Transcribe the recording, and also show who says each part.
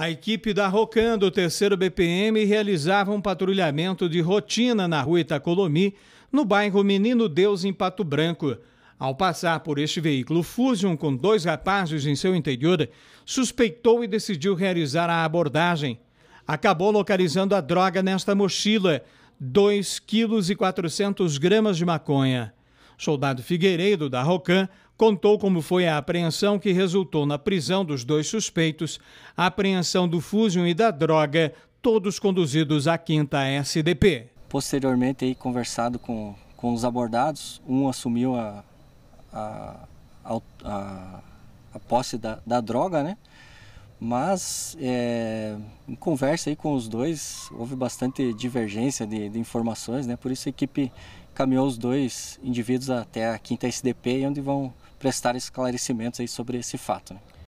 Speaker 1: A equipe da Rocan do terceiro BPM realizava um patrulhamento de rotina na rua Itacolomi, no bairro Menino Deus, em Pato Branco. Ao passar por este veículo Fusion com dois rapazes em seu interior, suspeitou e decidiu realizar a abordagem. Acabou localizando a droga nesta mochila, 2,4 kg de maconha. Soldado Figueiredo, da ROCAM, contou como foi a apreensão que resultou na prisão dos dois suspeitos, a apreensão do fúzio e da droga, todos conduzidos à quinta SDP.
Speaker 2: Posteriormente, aí, conversado com, com os abordados, um assumiu a, a, a, a posse da, da, droga, né? Mas é, em conversa aí com os dois houve bastante divergência de, de informações, né? Por isso a equipe caminhou os dois indivíduos até a quinta SDP, onde vão prestar esclarecimentos aí sobre esse fato. Né?